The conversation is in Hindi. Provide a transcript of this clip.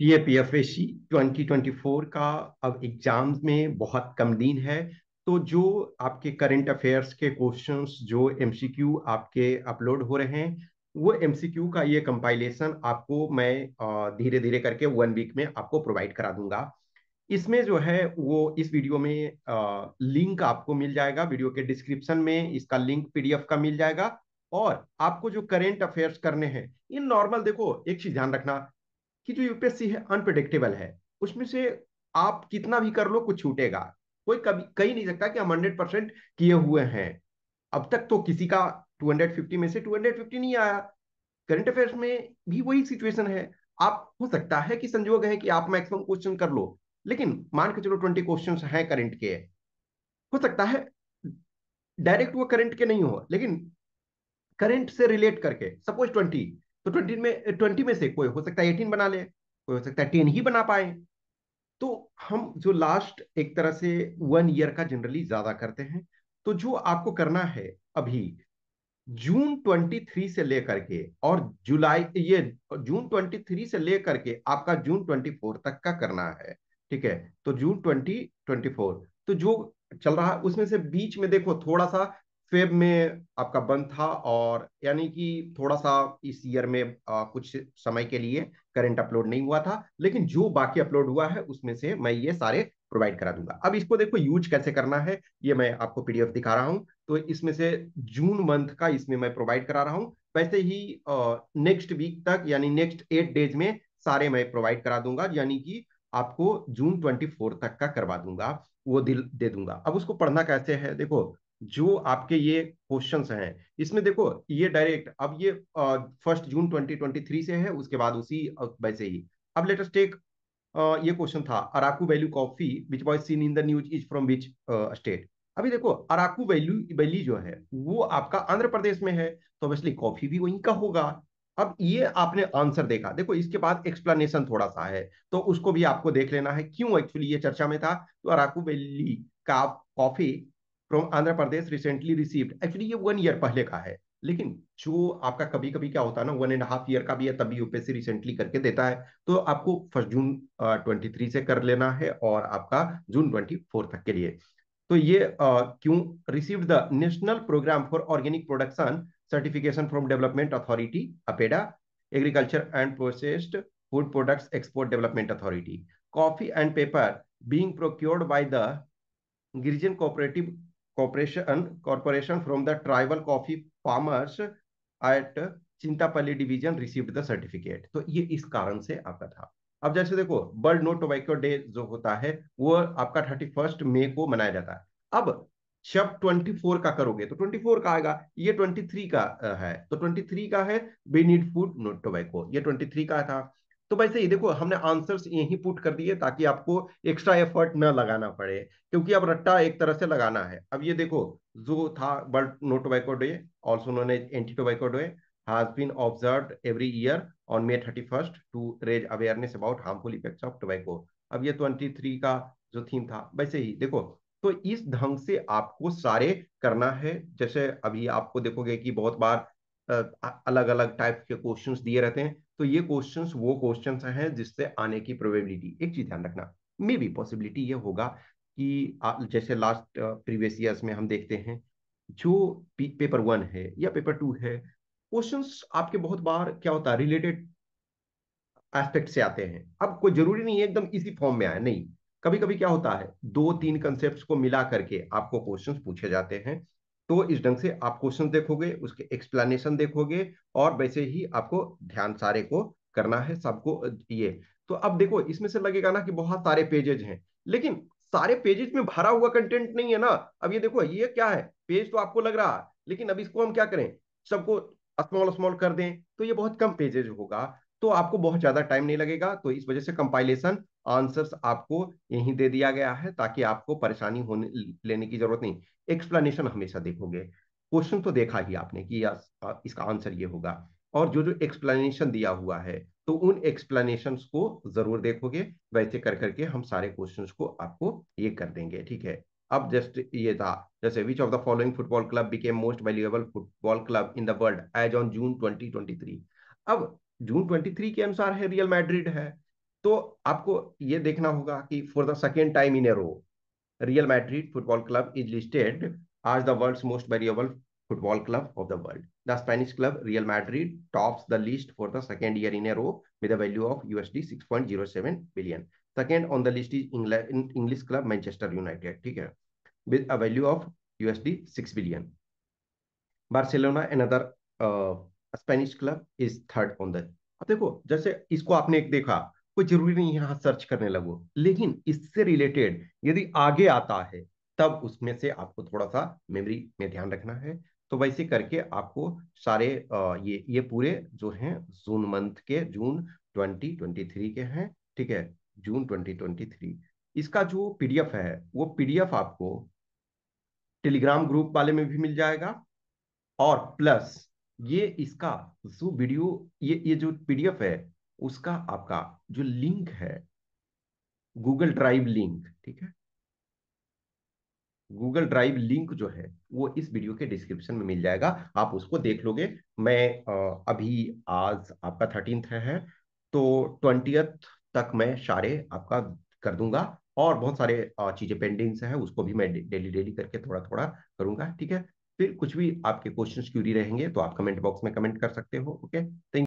T A P F S C twenty twenty four का अब एग्जाम्स में बहुत कम दिन है तो जो आपके करंट अफेयर्स के क्वेश्चंस जो एम सी क्यू आपके अपलोड हो रहे हैं वो एम सी क्यू का ये कंपाइलेशन आपको मैं धीरे धीरे करके वन वीक में आपको प्रोवाइड करा दूंगा इसमें जो है वो इस वीडियो में आ, लिंक आपको मिल जाएगा वीडियो के डिस्क्रिप्शन में इसका लिंक पीडीएफ का मिल जाएगा और आपको जो करेंट अफेयर्स करने हैं इन नॉर्मल देखो एक चीज ध्यान रखना कि जो यूपीएससी है अनप्रडिक्टेबल है उसमें से आप कितना भी कर लो कुछ छूटेगा कोई कभी कही नहीं सकता कि हम हंड्रेड परसेंट किए हुए हैं अब तक तो किसी का 250 में से 250 नहीं आया करंट अफेयर्स में भी वही सिचुएशन है आप हो सकता है कि संजोग है कि आप मैक्सिमम क्वेश्चन कर लो लेकिन मान के चलो ट्वेंटी क्वेश्चन हैं करंट के हो सकता है डायरेक्ट वो करंट के नहीं हो लेकिन करंट से रिलेट करके सपोज ट्वेंटी तो ट्वेंटी में ट्वेंटी में से कोई हो सकता है एटीन बना ले कोई हो सकता है टेन ही बना पाए तो हम जो लास्ट एक तरह से वन ईयर का जनरली ज्यादा करते हैं तो जो आपको करना है अभी जून 23 से लेकर के और जुलाई ये जून 23 से लेकर के आपका जून 24 तक का करना है ठीक है तो जून 2024 तो जो चल रहा है उसमें से बीच में देखो थोड़ा सा फेब में आपका बंद था और यानी कि थोड़ा सा इस ईयर में आ, कुछ समय के लिए करंट अपलोड नहीं हुआ था लेकिन जो बाकी अपलोड हुआ है उसमें से मैं ये सारे प्रोवाइड करा दूंगा अब इसको देखो यूज कैसे करना है ये मैं आपको पीडीएफ दिखा रहा हूँ तो इसमें से जून मंथ का इसमें मैं प्रोवाइड करा रहा हूँ वैसे ही नेक्स्ट वीक तक यानी नेक्स्ट एट डेज में सारे मैं प्रोवाइड करा दूंगा यानी कि आपको जून ट्वेंटी फोर तक का करवा दूंगा वो दिल दे दूंगा अब उसको पढ़ना कैसे है देखो जो आपके ये क्वेश्चन हैं इसमें देखो ये डायरेक्ट अब ये फर्स्ट जून 2023 से है उसके बाद उसी वैसे ही अब लेटेस्ट टेक ये क्वेश्चन था Araku valley coffee which was seen in the news is from which state अभी देखो अराकू वैल्यू वैली जो है वो आपका आंध्र प्रदेश में है तो ऑब्वियसली कॉफी भी वहीं का होगा अब ये आपने आंसर देखा देखो इसके बाद एक्सप्लेनेशन थोड़ा सा है तो उसको भी आपको देख लेना है क्यों एक्चुअली ये चर्चा में था तो अराकू वैली का coffee from Andhra Pradesh recently received actually ये वन ईयर पहले का है लेकिन जो आपका कभी कभी क्या होता है ना वन एंड हाफ ईयर का भी है तभी यूपीएससी रिसेंटली करके देता है तो आपको फर्स्ट जून ट्वेंटी थ्री से कर लेना है और आपका जून ट्वेंटी फोर तक के लिए तो ये क्यों receive the national programme for organic production certification from development authority APEDA agriculture and processed food products export development authority coffee and pepper being procured by the Girijan cooperative Corporation, uh, Corporation from the tribal coffee farmers at Chintapalli division received the certificate तो ये इस कारण से आपका था अब जैसे देखो वर्ल्ड नो टोबैको डे जो होता है वो आपका थर्टी फर्स्ट मे को मनाया जाता है अब शब्द 24 का करोगे तो 24 का आएगा ये 23 uh, तो का है तो 23 का है we need food no tobacco ये 23 का था तो भाई सही देखो हमने आंसर्स यही पुट कर दिए ताकि आपको एक्स्ट्रा एफर्ट न लगाना पड़े क्योंकि अब रट्टा एक तरह से लगाना है अब ये देखो जो था world no tobacco also known as anti tobacco day has been observe every year on May thirty first to raise awareness about harmful effect of tobacco अब ये ट्वेंटी थ्री का जो थीम था वैसे ही देखो तो इस ढंग से आपको सारे करना है जैसे अभी आपको देखोगे कि बहुत बार अलग अलग टाइप के क्वेश्चन दिए रहते हैं तो ये क्वेश्चन वो क्वेश्चन है जिससे आने की प्रोबेबिलिटी एक चीज ध्यान रखना मे बी पॉसिबिलिटी ये होगा कि जैसे लास्ट प्रीवियस ईयर्स में हम देखते हैं जो पेपर वन है या पेपर टू है क्वेश्चन आपके बहुत बार क्या होता है रिलेटेड एस्पेक्ट से आते हैं अब कोई जरूरी नहीं है एकदम इसी फॉर्म में आए नहीं कभी कभी क्या होता है दो तीन कंसेप्ट को मिला करके आपको क्वेश्चन पूछे जाते हैं तो इस ढंग से आप क्वेश्चन देखोगे उसके एक्सप्लेनेशन देखोगे और वैसे ही आपको ध्यान सारे को करना है सबको ये तो अब देखो इसमें से लगेगा ना कि बहुत सारे पेजेज हैं लेकिन सारे पेजेज में भरा हुआ कंटेंट नहीं है ना अब ये देखो ये क्या है पेज तो आपको लग रहा लेकिन अब इसको हम क्या करें सबको स्मॉल स्मॉल कर दें तो ये बहुत कम पेजेज होगा तो आपको बहुत ज्यादा टाइम नहीं लगेगा तो इस वजह से कंपाइलेशन आंसर्स आपको यही दे दिया गया है ताकि आपको परेशानी होने लेने की जरूरत नहीं एक्सप्लेनेशन हमेशा देखोगे क्वेश्चन तो देखा ही आपने कि इसका आंसर ये होगा और जो जो एक्सप्लेनेशन दिया हुआ है तो उन एक्सप्लेनेशन को जरूर देखोगे वैसे कर करके हम सारे क्वेश्चन को आपको ये कर देंगे ठीक है अब जस्ट ये था जैसे which of the following football club became most valuable football club in the world as on June twenty अब जून 23 के अनुसार है रियल मैड्रिड है तो आपको ये देखना होगा कि for the second time in a row Real Madrid football club is listed आज the world most variable football club of the world the Spanish club Real Madrid tops the list for the second year in a row with value of USD six point zero seven billion second on the list is England English club Manchester United ठीक है with a value of USD six billion Barcelona another Spanish club is third on the देखो जैसे इसको आपने एक देखा कोई जरूरी नहीं यहाँ सर्च करने लगो लेकिन इससे रिलेटेड यदि आगे आता है तब उसमें से आपको थोड़ा सा मेमोरी में ध्यान रखना है तो वैसे करके आपको सारे ये ये पूरे जो हैं जून मंथ के जून 2023 के हैं ठीक है जून 2023 इसका जो पीडीएफ है वो पीडीएफ आपको टेलीग्राम ग्रुप वाले में भी मिल जाएगा और प्लस ये इसका जो वीडियो ये ये जो पीडीएफ है उसका आपका जो लिंक है गूगल ड्राइव लिंक ठीक है गूगल ड्राइव लिंक जो है वो इस वीडियो के डिस्क्रिप्शन में मिल जाएगा आप उसको देख लोगे मैं अभी आज आपका थर्टीन है तो ट्वेंटियथ तक मैं सारे आपका कर दूंगा और बहुत सारे चीजें पेंडिंग्स हैं उसको भी मैं डेली डेली करके थोड़ा थोड़ा करूंगा ठीक है फिर कुछ भी आपके क्वेश्चन क्यूरी रहेंगे तो आप कमेंट बॉक्स में कमेंट कर सकते हो ओके थैंक